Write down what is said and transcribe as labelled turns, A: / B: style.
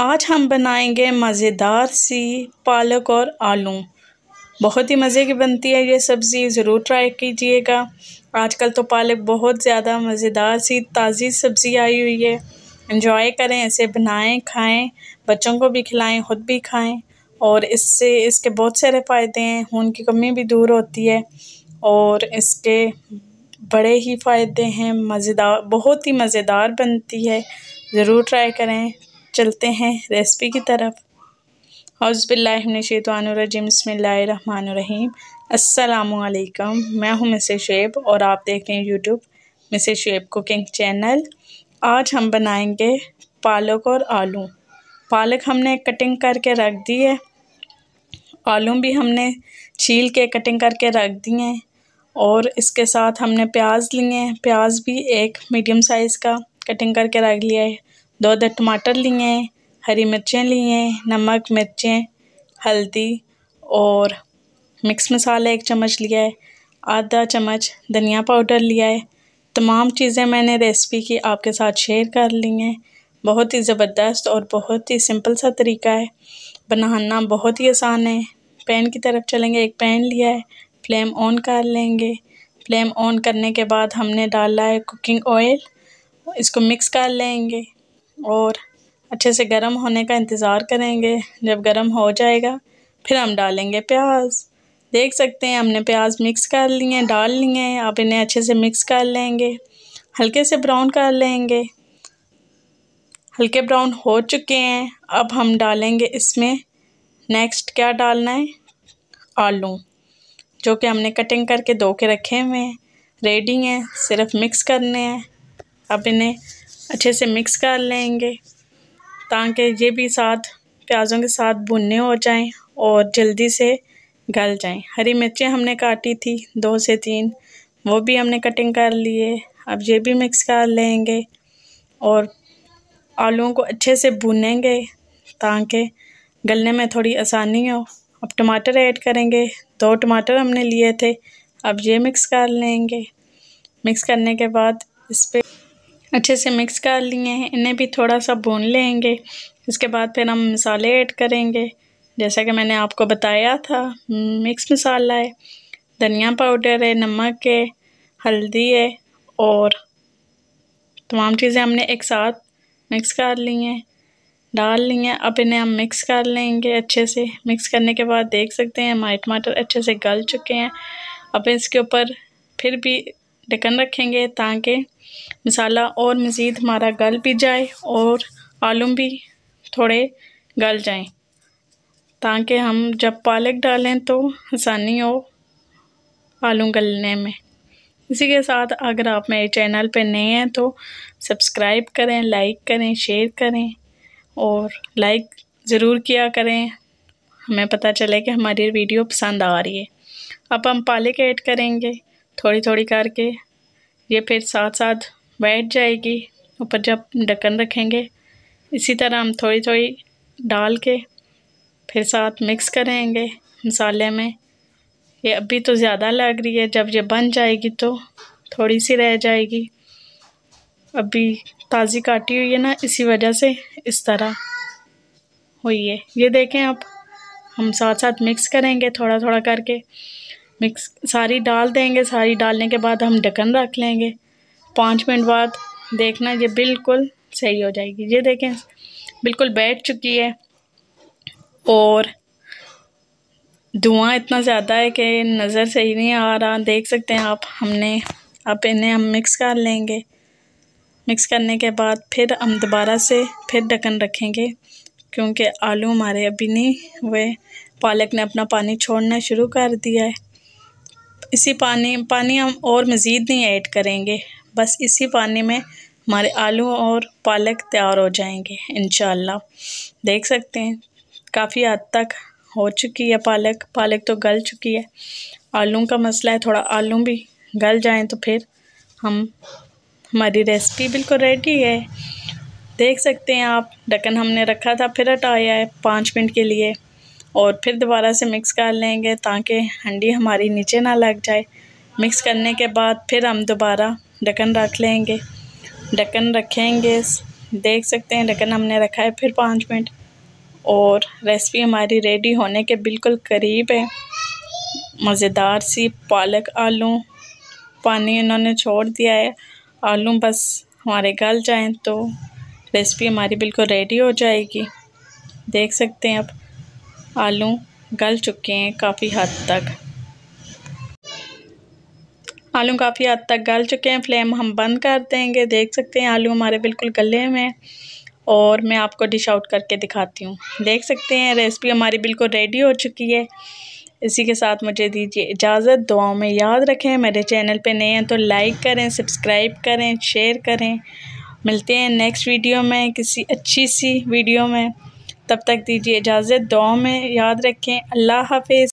A: आज हम बनाएंगे मज़ेदार सी पालक और आलू बहुत ही मज़े की बनती है ये सब्ज़ी ज़रूर ट्राई कीजिएगा आजकल तो पालक बहुत ज़्यादा मज़ेदार सी ताज़ी सब्ज़ी आई हुई है इंजॉय करें ऐसे बनाएं खाएं बच्चों को भी खिलाएं खुद भी खाएं और इससे इसके बहुत सारे फ़ायदे हैं खून की कमी भी दूर होती है और इसके बड़े ही फ़ायदे हैं मज़ेदार बहुत ही मज़ेदार बनती है ज़रूर ट्राई करें चलते हैं रेसिपी की तरफ हौज़बिल्लाशैतवानरजीम बसमीम अल्लाम मैं हूं मिसे शेब और आप देख रहे हैं यूट्यूब मिसे शेब कुकिंग चैनल आज हम बनाएंगे पालक और आलू पालक हमने कटिंग करके रख दी है आलू भी हमने छील के कटिंग करके रख दिए हैं और इसके साथ हमने प्याज लिए हैं प्याज भी एक मीडियम साइज़ का कटिंग करके रख लिया है दो दो टमाटर लिए हैं हरी मिर्चें लिए हैं नमक मिर्चें हल्दी और मिक्स मसाला एक चम्मच लिया है आधा चम्मच धनिया पाउडर लिया है तमाम चीज़ें मैंने रेसिपी की आपके साथ शेयर कर ली हैं बहुत ही ज़बरदस्त और बहुत ही सिंपल सा तरीका है बनाना बहुत ही आसान है पैन की तरफ चलेंगे एक पैन लिया है फ्लेम ऑन कर लेंगे फ्लेम ऑन करने के बाद हमने डाला है कुकिंग ऑयल इसको मिक्स कर लेंगे और अच्छे से गर्म होने का इंतज़ार करेंगे जब गर्म हो जाएगा फिर हम डालेंगे प्याज देख सकते हैं हमने प्याज मिक्स कर लिए हैं डाल लिए आप इन्हें अच्छे से मिक्स कर लेंगे हल्के से ब्राउन कर लेंगे हल्के ब्राउन हो चुके हैं अब हम डालेंगे इसमें नेक्स्ट क्या डालना है आलू जो कि हमने कटिंग करके धो के रखे हुए हैं रेडी हैं सिर्फ मिक्स करने हैं अब इन्हें अच्छे से मिक्स कर लेंगे ताकि ये भी साथ प्याज़ों के साथ भुनने हो जाएं और जल्दी से गल जाएं हरी मिर्चें हमने काटी थी दो से तीन वो भी हमने कटिंग कर लिए अब ये भी मिक्स कर लेंगे और आलूओं को अच्छे से भुनेंगे ताकि गलने में थोड़ी आसानी हो अब टमाटर ऐड करेंगे दो टमाटर हमने लिए थे अब ये मिक्स कर लेंगे मिक्स करने के बाद इस पर अच्छे से मिक्स कर लिए हैं इन्हें भी थोड़ा सा भून लेंगे इसके बाद फिर हम मसाले ऐड करेंगे जैसा कि मैंने आपको बताया था मिक्स मसाला है धनिया पाउडर है नमक है हल्दी है और तमाम चीज़ें हमने एक साथ मिक्स कर ली हैं डाल ली हैं अब इन्हें हम मिक्स कर लेंगे अच्छे से मिक्स करने के बाद देख सकते हैं हमारे टमाटर अच्छे से गल चुके हैं अब इसके ऊपर फिर भी ढक्कन रखेंगे ताकि मसाला और मज़ीद हमारा गल भी जाए और आलू भी थोड़े गल जाएं ताकि हम जब पालक डालें तो आसानी हो आलू गलने में इसी के साथ अगर आप मेरे चैनल पर नए हैं तो सब्सक्राइब करें लाइक करें शेयर करें और लाइक ज़रूर किया करें हमें पता चले कि हमारी वीडियो पसंद आ रही है अब हम पालक ऐड करेंगे थोड़ी थोड़ी करके ये फिर साथ साथ बैठ जाएगी ऊपर जब ढक्कन रखेंगे इसी तरह हम थोड़ी थोड़ी डाल के फिर साथ मिक्स करेंगे मसाले में ये अभी तो ज़्यादा लग रही है जब ये बन जाएगी तो थोड़ी सी रह जाएगी अभी ताज़ी काटी हुई है ना इसी वजह से इस तरह हुई है ये देखें आप हम साथ साथ मिक्स करेंगे थोड़ा थोड़ा करके मिक्स सारी डाल देंगे सारी डालने के बाद हम ढक्कन रख लेंगे पाँच मिनट बाद देखना ये बिल्कुल सही हो जाएगी ये देखें बिल्कुल बैठ चुकी है और धुआँ इतना ज़्यादा है कि नज़र सही नहीं आ रहा देख सकते हैं आप हमने अब इन्हें हम मिक्स कर लेंगे मिक्स करने के बाद फिर हम दोबारा से फिर ढक्कन रखेंगे क्योंकि आलू हमारे अभी नहीं हुए पालक ने अपना पानी छोड़ना शुरू कर दिया है इसी पानी पानी हम और मज़ीद नहीं ऐड करेंगे बस इसी पानी में हमारे आलू और पालक तैयार हो जाएंगे इन देख सकते हैं काफ़ी हद तक हो चुकी है पालक पालक तो गल चुकी है आलू का मसला है थोड़ा आलू भी गल जाएं तो फिर हम हमारी रेसिपी बिल्कुल रेडी है देख सकते हैं आप ढक्कन हमने रखा था फिर हटाया है पाँच मिनट के लिए और फिर दोबारा से मिक्स कर लेंगे ताकि हंडी हमारी नीचे ना लग जाए मिक्स करने के बाद फिर हम दोबारा ढक्कन रख लेंगे ढक्कन रखेंगे देख सकते हैं ढक्कन हमने रखा है फिर पाँच मिनट और रेसिपी हमारी रेडी होने के बिल्कुल करीब है मज़ेदार सी पालक आलू पानी इन्होंने छोड़ दिया है आलू बस हमारे गल जाएँ तो रेसिपी हमारी बिल्कुल रेडी हो जाएगी देख सकते हैं आप आलू गल चुके हैं काफ़ी हद तक आलू काफ़ी हद तक गल चुके हैं फ्लेम हम बंद कर देंगे देख सकते हैं आलू हमारे बिल्कुल गले हुए हैं और मैं आपको डिश आउट करके दिखाती हूँ देख सकते हैं रेसिपी हमारी बिल्कुल रेडी हो चुकी है इसी के साथ मुझे दीजिए इजाज़त दुआओं में याद रखें मेरे चैनल पे नए हैं तो लाइक करें सब्सक्राइब करें शेयर करें मिलते हैं नेक्स्ट वीडियो में किसी अच्छी सी वीडियो में तब तक दीजिए इजाज़त दुआ में याद रखें अल्लाह हाफिज़